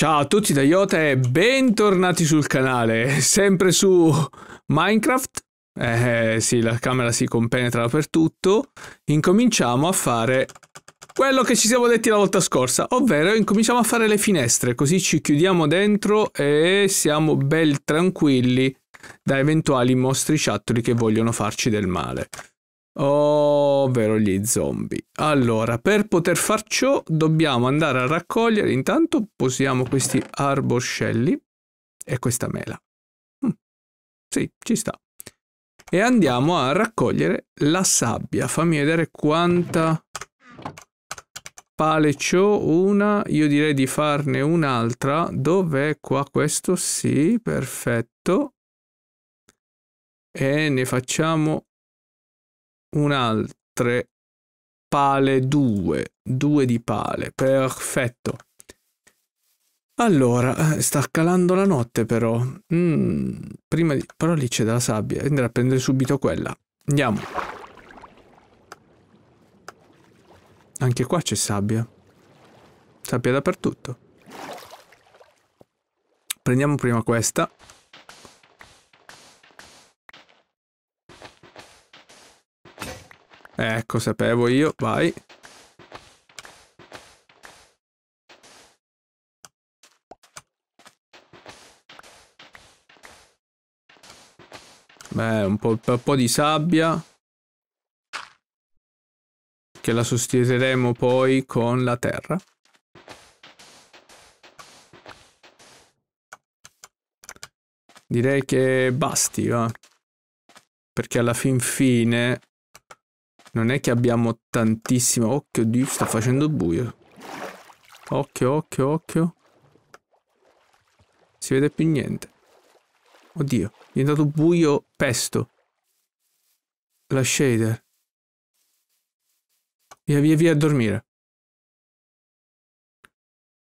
Ciao a tutti da Iota e bentornati sul canale, sempre su Minecraft. Eh sì, la camera si compenetra dappertutto. Incominciamo a fare quello che ci siamo detti la volta scorsa, ovvero incominciamo a fare le finestre, così ci chiudiamo dentro e siamo bel tranquilli da eventuali mostriciattoli che vogliono farci del male ovvero gli zombie. Allora, per poter far ciò dobbiamo andare a raccogliere, intanto posiamo questi arboscelli e questa mela. Hm. Sì, ci sta. E andiamo a raccogliere la sabbia. Fammi vedere quanta pale c'ho. Una, io direi di farne un'altra. Dov'è qua questo? Sì, perfetto. E ne facciamo un altro pale 2, 2 di pale, perfetto. Allora, eh, sta calando la notte però. Mm, prima di... Però lì c'è della sabbia, andrà a prendere subito quella. Andiamo. Anche qua c'è sabbia. Sabbia dappertutto. Prendiamo prima questa. Ecco, sapevo io. Vai. Beh, un po', un po', di sabbia. Che la sostituiremo poi con la terra. Direi che basti, va. Perché alla fin fine non è che abbiamo tantissimo... Occhio, Dio, sta facendo buio. Occhio, occhio, occhio. Si vede più niente. Oddio, è diventato buio pesto. La shader. Via, via, via a dormire.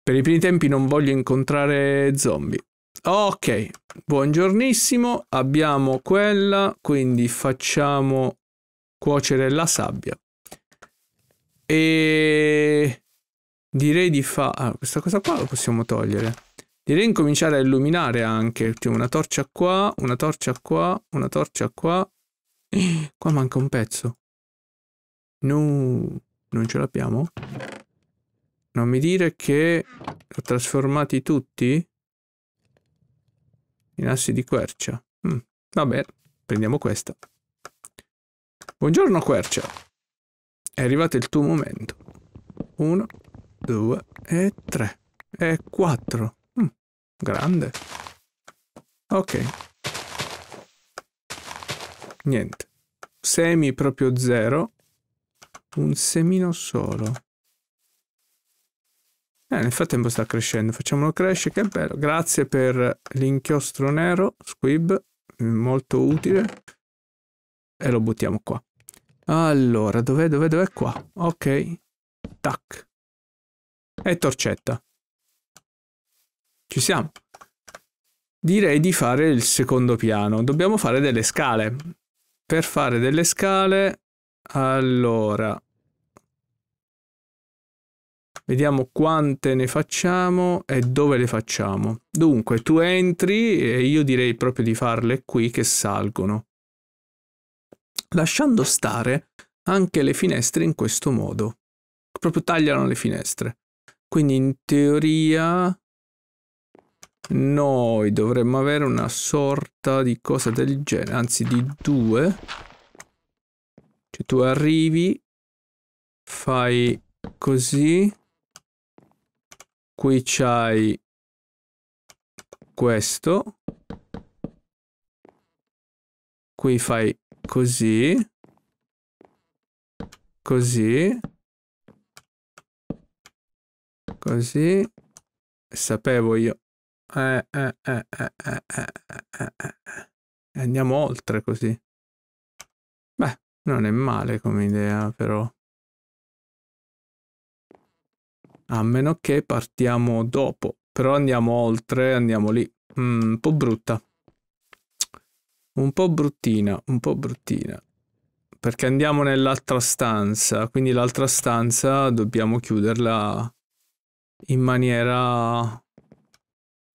Per i primi tempi non voglio incontrare zombie. Ok, buongiornissimo. Abbiamo quella, quindi facciamo cuocere la sabbia. E direi di fare... Ah, questa cosa qua la possiamo togliere. Direi di cominciare a illuminare anche. Cioè una torcia qua, una torcia qua, una torcia qua. E qua manca un pezzo. No, non ce l'abbiamo. Non mi dire che ho trasformati tutti in assi di quercia. Mm, vabbè, prendiamo questa. Buongiorno Quercia. È arrivato il tuo momento. Uno, due e tre. E quattro. Mm, grande. Ok. Niente. Semi proprio zero. Un semino solo. Eh, nel frattempo sta crescendo. Facciamolo crescere, che bello. Grazie per l'inchiostro nero, Squib. Molto utile e lo buttiamo qua. Allora, dov'è, dov'è, dov'è qua? Ok. Tac. E torcetta. Ci siamo. Direi di fare il secondo piano. Dobbiamo fare delle scale. Per fare delle scale... Allora... Vediamo quante ne facciamo e dove le facciamo. Dunque, tu entri e io direi proprio di farle qui che salgono lasciando stare anche le finestre in questo modo. Proprio tagliano le finestre. Quindi in teoria noi dovremmo avere una sorta di cosa del genere, anzi di due. Cioè tu arrivi, fai così, qui c'hai questo, qui fai Così. Così. Così. Sapevo io. Eh eh eh, eh, eh, eh, Andiamo oltre così. Beh, non è male come idea, però. A meno che partiamo dopo. Però andiamo oltre, andiamo lì. Mm, un po' brutta un po' bruttina, un po' bruttina. Perché andiamo nell'altra stanza, quindi l'altra stanza dobbiamo chiuderla in maniera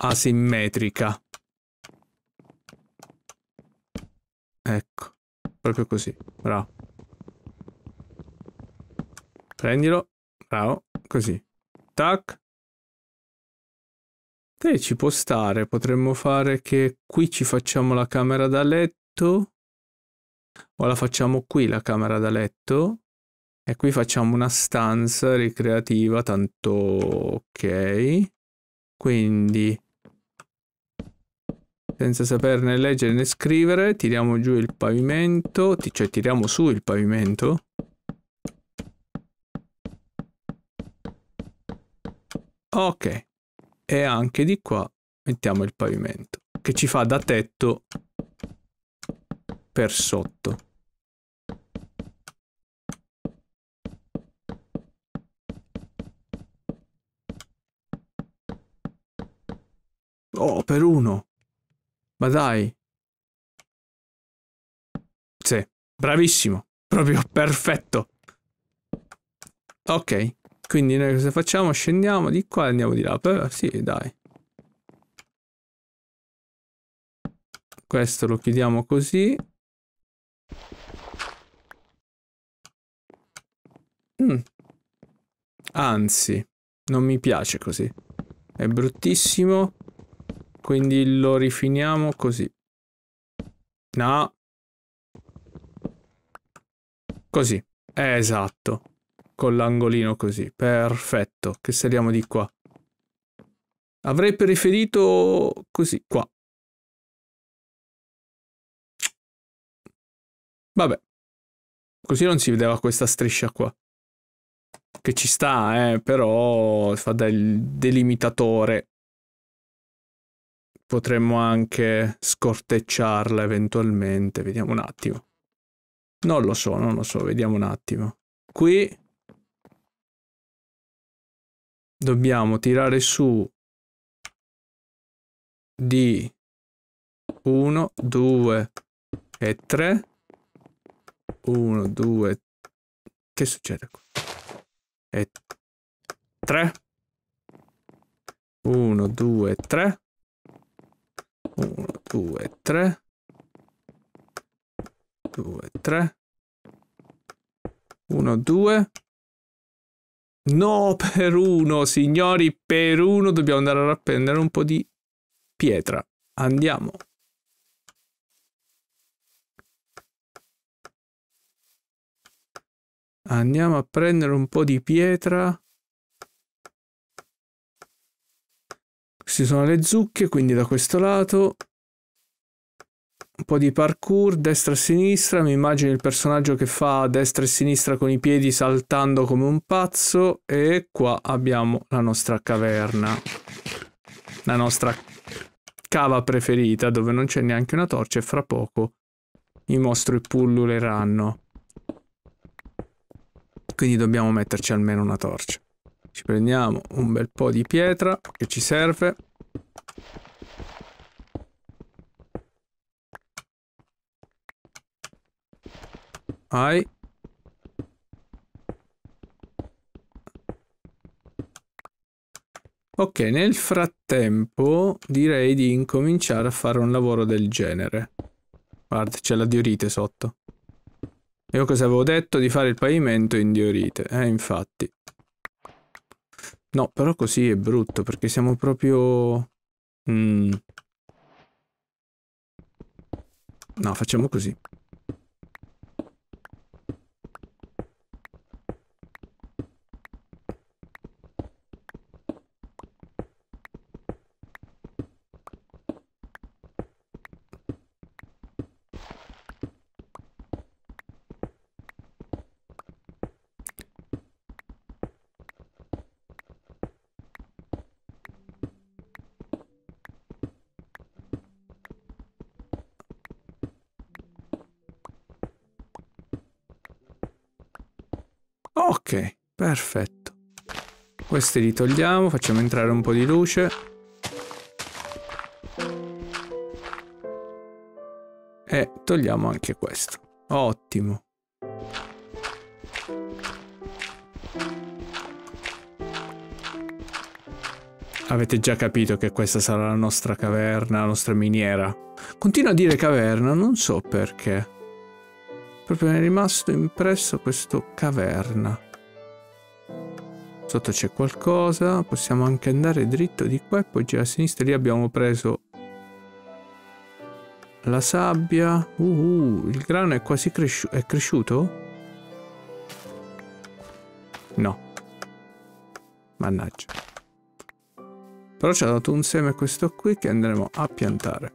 asimmetrica. Ecco, proprio così, bravo. Prendilo, bravo, così. Tac, Te ci può stare, potremmo fare che qui ci facciamo la camera da letto o la facciamo qui la camera da letto e qui facciamo una stanza ricreativa, tanto ok. Quindi senza saperne leggere né scrivere, tiriamo giù il pavimento, cioè tiriamo su il pavimento. Ok, e anche di qua mettiamo il pavimento che ci fa da tetto per sotto oh per uno ma dai sì bravissimo proprio perfetto ok quindi noi cosa facciamo? Scendiamo di qua e andiamo di là. Però sì, dai. Questo lo chiudiamo così. Mm. Anzi, non mi piace così. È bruttissimo. Quindi lo rifiniamo così. No. Così. esatto con l'angolino così. Perfetto, che saliamo di qua. Avrei preferito così, qua. Vabbè. Così non si vedeva questa striscia qua. Che ci sta, eh, però fa del delimitatore. Potremmo anche scortecciarla eventualmente. Vediamo un attimo. Non lo so, non lo so, vediamo un attimo. Qui dobbiamo tirare su di 1, 2 e 3. 1, 2, che succede qua? E 3. 1, 2, 3. 1, 2, 3. 2, 3. 1, 2. No, per uno, signori, per uno dobbiamo andare a rapprendere un po' di pietra. Andiamo. Andiamo a prendere un po' di pietra. Queste sono le zucche, quindi da questo lato un po' di parkour, destra e sinistra, mi immagino il personaggio che fa destra e sinistra con i piedi saltando come un pazzo e qua abbiamo la nostra caverna, la nostra cava preferita dove non c'è neanche una torcia e fra poco i mostri pulluleranno. Quindi dobbiamo metterci almeno una torcia. Ci prendiamo un bel po' di pietra che ci serve Hai. Ok, nel frattempo direi di incominciare a fare un lavoro del genere. Guarda, c'è la diorite sotto. Io cosa avevo detto? Di fare il pavimento in diorite. Eh, infatti. No, però così è brutto, perché siamo proprio... Mm. No, facciamo così. Ok, perfetto. Questi li togliamo, facciamo entrare un po' di luce. E togliamo anche questo. Ottimo. Avete già capito che questa sarà la nostra caverna, la nostra miniera. Continuo a dire caverna, non so perché proprio mi è rimasto impresso questo caverna. Sotto c'è qualcosa, possiamo anche andare dritto di qua e poi girare a sinistra. Lì abbiamo preso la sabbia. Uh, uh il grano è quasi cresci è cresciuto? No. Mannaggia. Però ci ha dato un seme questo qui che andremo a piantare.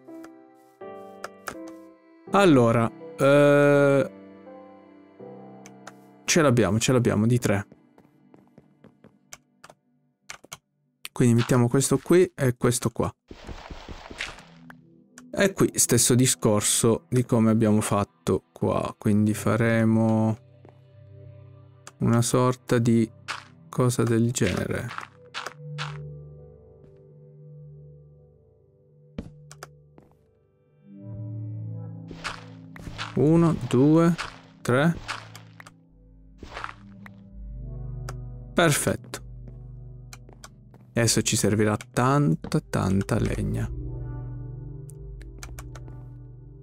Allora, eh, ce l'abbiamo, ce l'abbiamo, di 3. Quindi mettiamo questo qui e questo qua. E qui stesso discorso di come abbiamo fatto qua. Quindi faremo una sorta di cosa del genere. Uno, due, tre... Perfetto. adesso ci servirà tanta, tanta legna.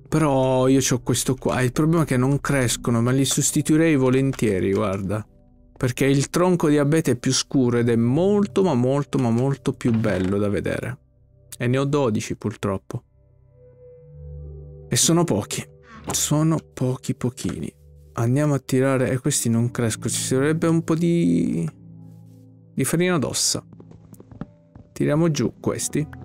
Però io ho questo qua. Il problema è che non crescono, ma li sostituirei volentieri, guarda. Perché il tronco di abete è più scuro ed è molto, ma molto, ma molto più bello da vedere. E ne ho 12, purtroppo. E sono pochi. Sono pochi pochini. Andiamo a tirare... E questi non crescono. Ci sarebbe un po' di di farina d'ossa. Tiriamo giù questi.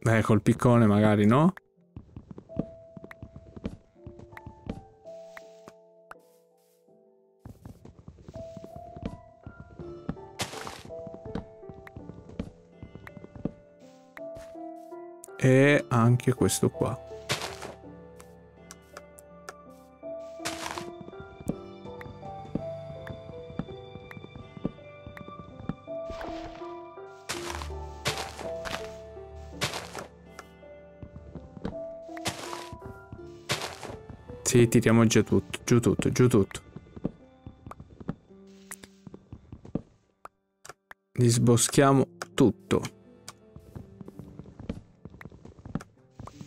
Beh, col piccone magari no. e anche questo qua. Sì, tiriamo giù tutto, giù tutto, giù tutto. Disboschiamo tutto.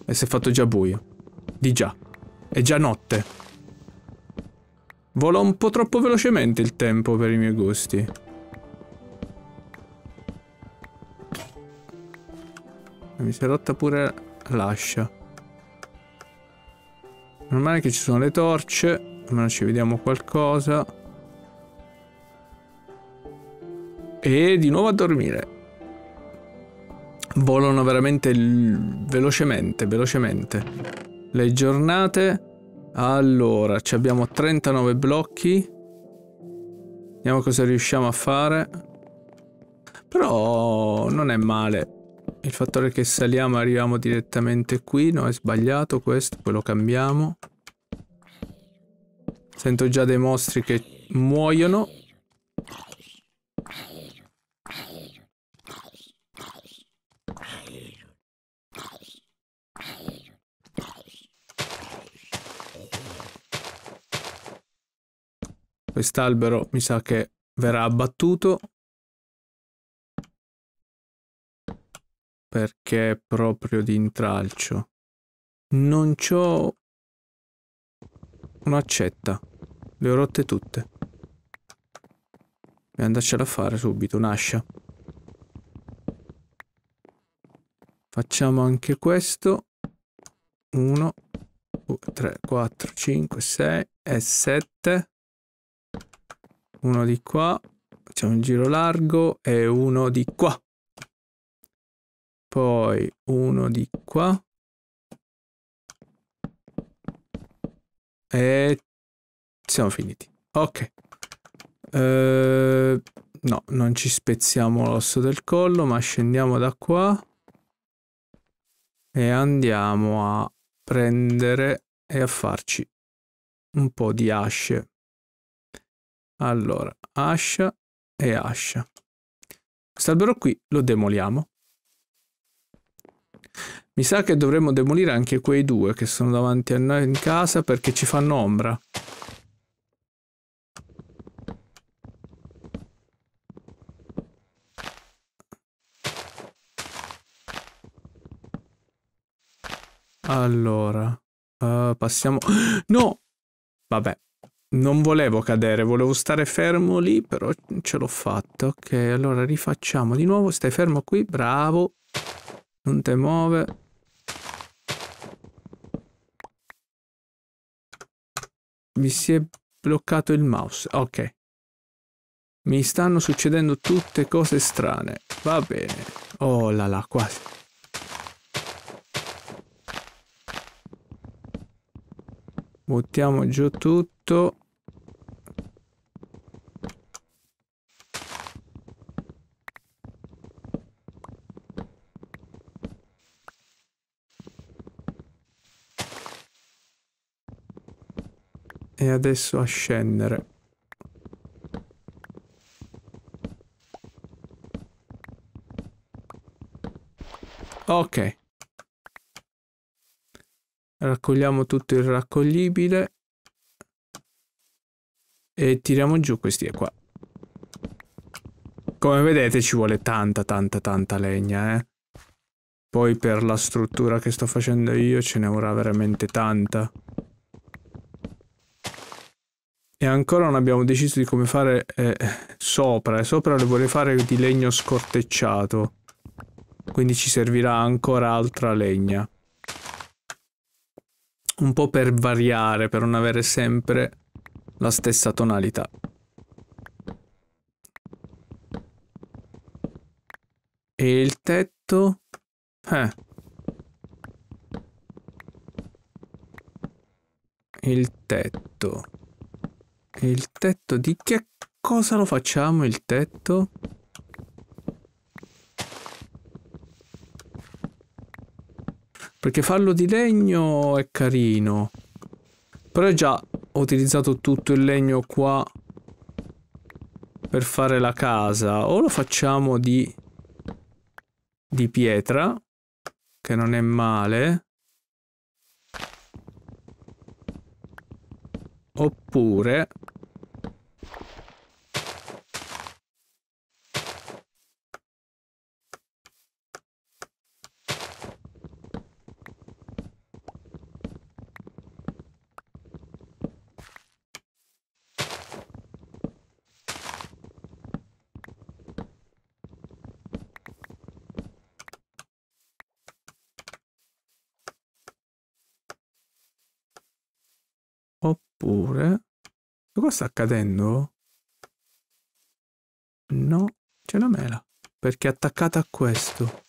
E si è fatto già buio. Di già. È già notte. Vola un po' troppo velocemente il tempo per i miei gusti. Eh, mi si è rotta pure l'ascia. Meno male che ci sono le torce. Almeno ci vediamo qualcosa. E di nuovo a dormire volano veramente velocemente, velocemente. Le giornate, allora, abbiamo 39 blocchi. Vediamo cosa riusciamo a fare. Però non è male. Il fatto che saliamo e arriviamo direttamente qui. No, è sbagliato questo. Poi lo cambiamo. Sento già dei mostri che muoiono. Quest'albero mi sa che verrà abbattuto. Perché è proprio di intralcio. Non c'ho un'accetta. Le ho rotte tutte. E andarcela a fare subito, un'ascia. Facciamo anche questo. 1, 2, 3, 4, 5, 6 e 7 uno di qua, facciamo un giro largo e uno di qua. Poi uno di qua. E siamo finiti. Ok. Eh, no, non ci spezziamo l'osso del collo, ma scendiamo da qua e andiamo a prendere e a farci un po' di asce allora, ascia e ascia. Questo albero qui lo demoliamo. Mi sa che dovremmo demolire anche quei due che sono davanti a noi in casa perché ci fanno ombra. Allora, uh, passiamo... No! Vabbè, non volevo cadere, volevo stare fermo lì, però ce l'ho fatta. Ok, allora rifacciamo di nuovo. Stai fermo qui, bravo. Non te muove. Mi si è bloccato il mouse. Ok. Mi stanno succedendo tutte cose strane. Va bene. Oh là là, quasi. Buttiamo giù tutto. e adesso a scendere. Ok. Raccogliamo tutto il raccoglibile e tiriamo giù questi qua. Come vedete ci vuole tanta tanta tanta legna, eh. Poi per la struttura che sto facendo io ce ne vorrà veramente tanta ancora non abbiamo deciso di come fare eh, sopra. Sopra le vorrei fare di legno scortecciato. Quindi ci servirà ancora altra legna. Un po' per variare, per non avere sempre la stessa tonalità. E il tetto? Eh. Il tetto. E il tetto di che cosa lo facciamo il tetto? Perché farlo di legno è carino. Però è già ho utilizzato tutto il legno qua per fare la casa. O lo facciamo di, di pietra, che non è male. oppure Oppure... Cosa sta accadendo? No, c'è una mela. Perché è attaccata a questo.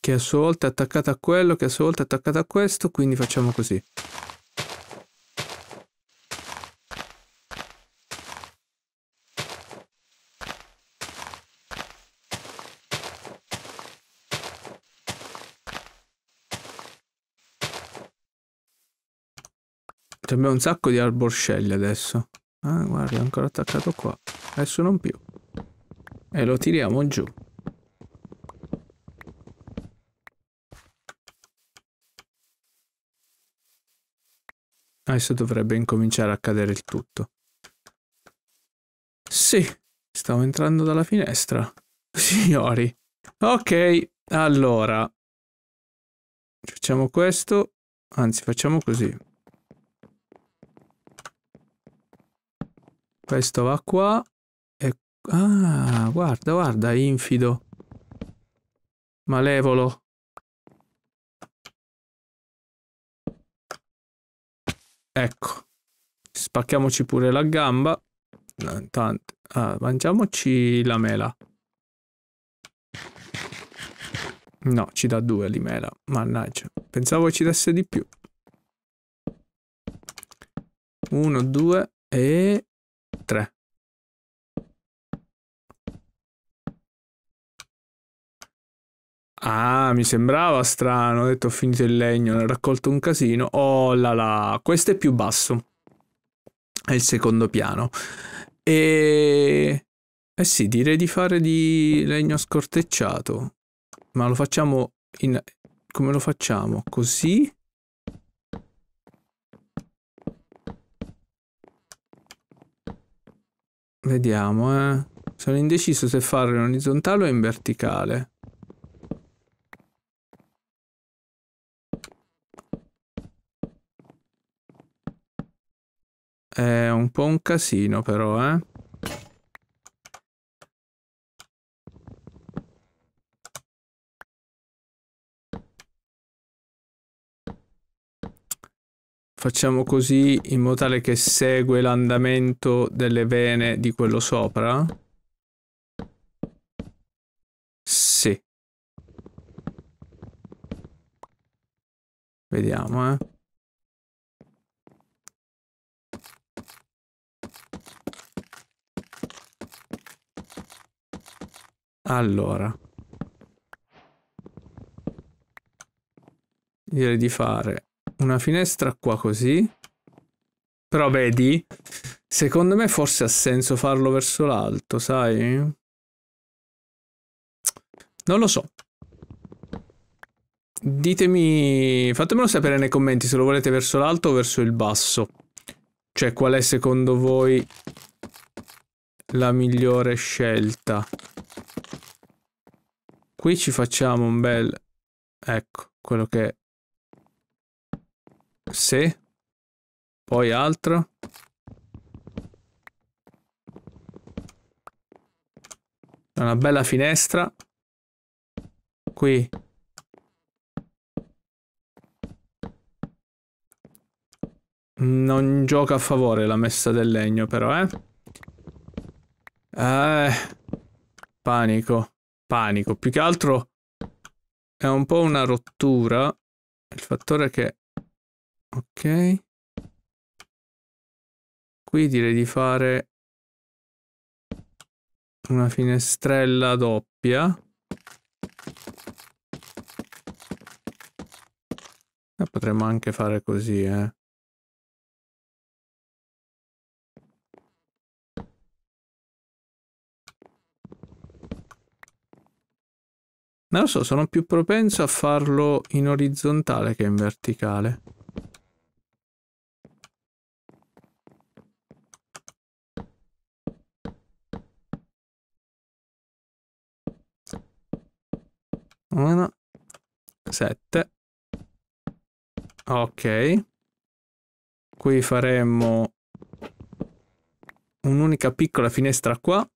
Che a sua volta è attaccata a quello, che a sua volta è attaccata a questo, quindi facciamo così. Abbiamo un sacco di alborscelli adesso. Ah, guarda, è ancora attaccato qua. Adesso non più. E lo tiriamo giù. Adesso dovrebbe incominciare a cadere il tutto. Sì, stavo entrando dalla finestra. Signori. Ok, allora. Facciamo questo. Anzi, facciamo così. Questo va qua. E... Ah, guarda, guarda, infido. Malevolo. Ecco. Spacchiamoci pure la gamba. No, Ah, mangiamoci la mela. No, ci dà due di mela. Mannaggia. Pensavo ci desse di più. Uno, due e... 3. Ah, mi sembrava strano, ho detto ho finito il legno, ne ho raccolto un casino. Oh là là, questo è più basso. È il secondo piano. E... Eh sì, direi di fare di legno scortecciato. Ma lo facciamo in... Come lo facciamo? Così? Vediamo, eh. Sono indeciso se farlo in orizzontale o in verticale. È un po' un casino però, eh. facciamo così in modo tale che segue l'andamento delle vene di quello sopra. Sì. Vediamo, eh. Allora. Direi di fare una finestra qua così. Però vedi, secondo me forse ha senso farlo verso l'alto, sai? Non lo so. Ditemi, fatemelo sapere nei commenti se lo volete verso l'alto o verso il basso. Cioè, qual è secondo voi la migliore scelta? Qui ci facciamo un bel... Ecco, quello che È sé. Poi altro. Una bella finestra. Qui. Non gioca a favore la messa del legno, però, eh. Eh. Panico. Panico. Più che altro è un po' una rottura. Il fattore che Ok. Qui direi di fare una finestrella doppia. E eh, potremmo anche fare così, eh. Non lo so, sono più propenso a farlo in orizzontale che in verticale. 1, 7. Ok. Qui faremo un'unica piccola finestra qua.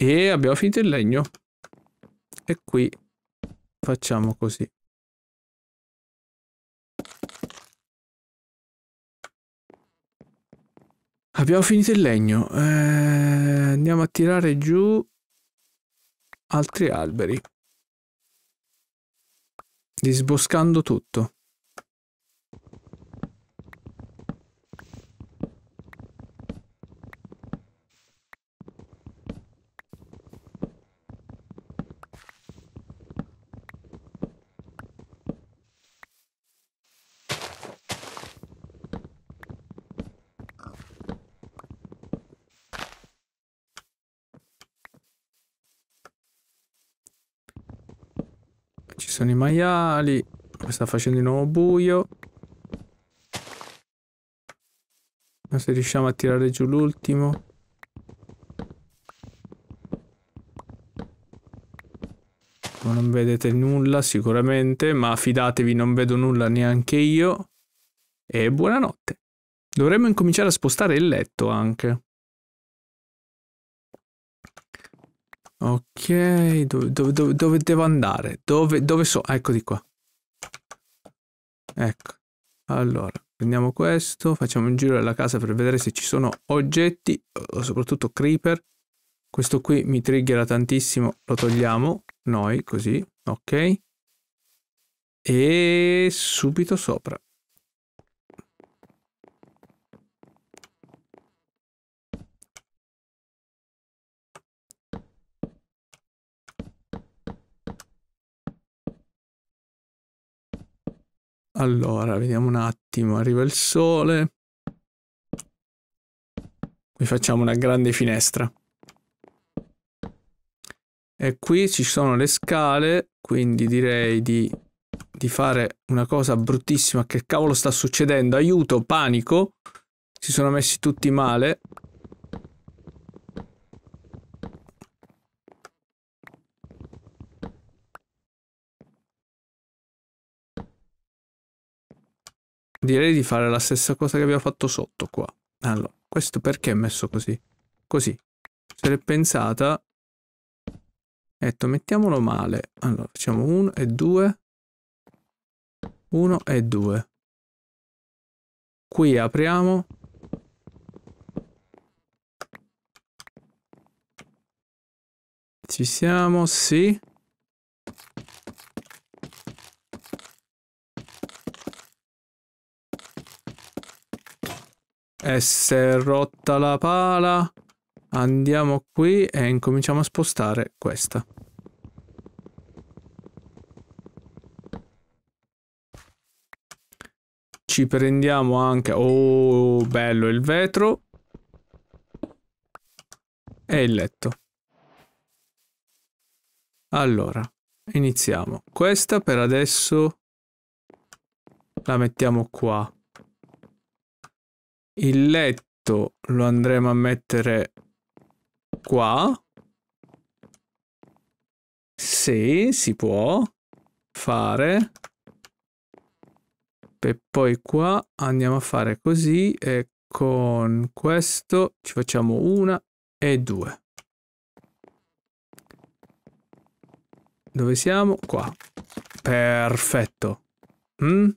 E abbiamo finito il legno. E qui facciamo così. Abbiamo finito il legno. Eh, andiamo a tirare giù altri alberi. Disboscando tutto. sono i maiali. Sta facendo di nuovo buio. Ma se riusciamo a tirare giù l'ultimo. Non vedete nulla sicuramente, ma fidatevi, non vedo nulla neanche io. E buonanotte. Dovremmo incominciare a spostare il letto anche. Ok, dove, dove, dove, dove devo andare? Dove, dove so? Ah, ecco di qua. Ecco. Allora, prendiamo questo, facciamo un giro della casa per vedere se ci sono oggetti, soprattutto creeper. Questo qui mi triggera tantissimo, lo togliamo noi, così, ok. E subito sopra. Allora, vediamo un attimo, arriva il sole. Qui facciamo una grande finestra. E qui ci sono le scale, quindi direi di, di fare una cosa bruttissima. Che cavolo sta succedendo? Aiuto, panico. Si sono messi tutti male. Direi di fare la stessa cosa che abbiamo fatto sotto qua. Allora, questo perché è messo così? Così. Se l'è pensata... Ho ecco, detto, mettiamolo male. Allora, facciamo 1 e 2. 1 e 2. Qui apriamo. Ci siamo, sì. E eh, se è rotta la pala, andiamo qui e incominciamo a spostare questa. Ci prendiamo anche... Oh, bello il vetro. E il letto. Allora, iniziamo. Questa per adesso la mettiamo qua. Il letto lo andremo a mettere qua. Sì, si può fare. E poi qua andiamo a fare così e con questo ci facciamo una e due. Dove siamo? Qua. Perfetto. Mm?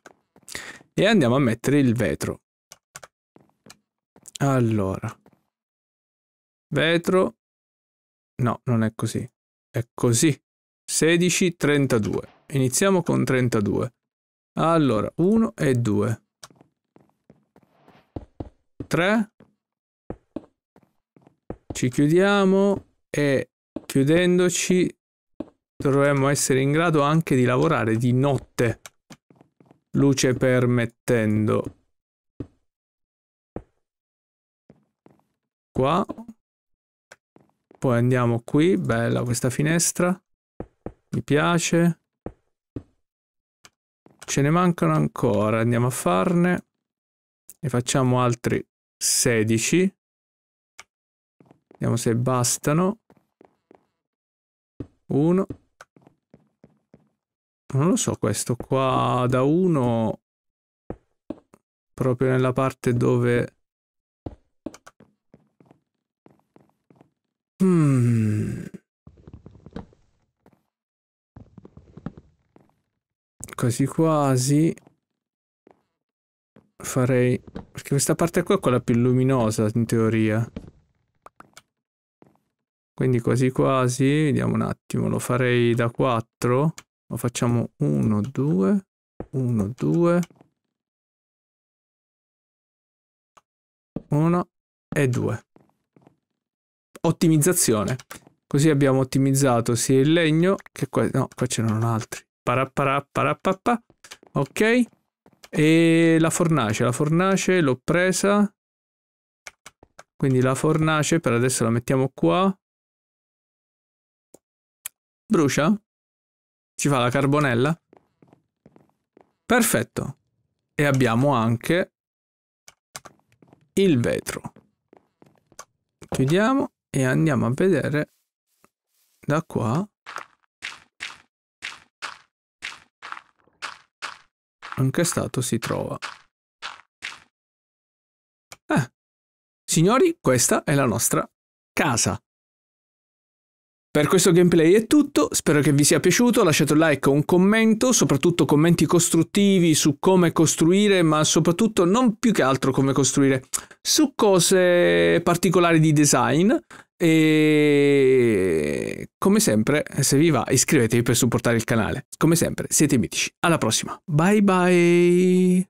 E andiamo a mettere il vetro. Allora. Vetro. No, non è così. È così. 16, 32. Iniziamo con 32. Allora, 1 e 2. 3. Ci chiudiamo e chiudendoci dovremmo essere in grado anche di lavorare di notte, luce permettendo. qua. Poi andiamo qui, bella questa finestra. Mi piace. Ce ne mancano ancora, andiamo a farne. Ne facciamo altri 16. Vediamo se bastano. Uno. Non lo so, questo qua da uno. Proprio nella parte dove Quasi hmm. quasi farei... Perché questa parte qua è quella più luminosa in teoria. Quindi quasi quasi, vediamo un attimo, lo farei da 4. Lo facciamo 1, 2, 1, 2, 1 e 2 ottimizzazione. Così abbiamo ottimizzato sia il legno che qua. No, qua ce n'erano altri. Paraparapparappa. Ok. E la fornace. La fornace l'ho presa. Quindi la fornace per adesso la mettiamo qua. Brucia? Ci fa la carbonella? Perfetto. E abbiamo anche il vetro. Chiudiamo e andiamo a vedere da qua in che stato si trova. Eh. Signori, questa è la nostra casa. Per questo gameplay è tutto, spero che vi sia piaciuto, lasciate un like o un commento, soprattutto commenti costruttivi su come costruire, ma soprattutto non più che altro come costruire, su cose particolari di design e come sempre, se vi va, iscrivetevi per supportare il canale. Come sempre, siete mitici. Alla prossima. Bye bye.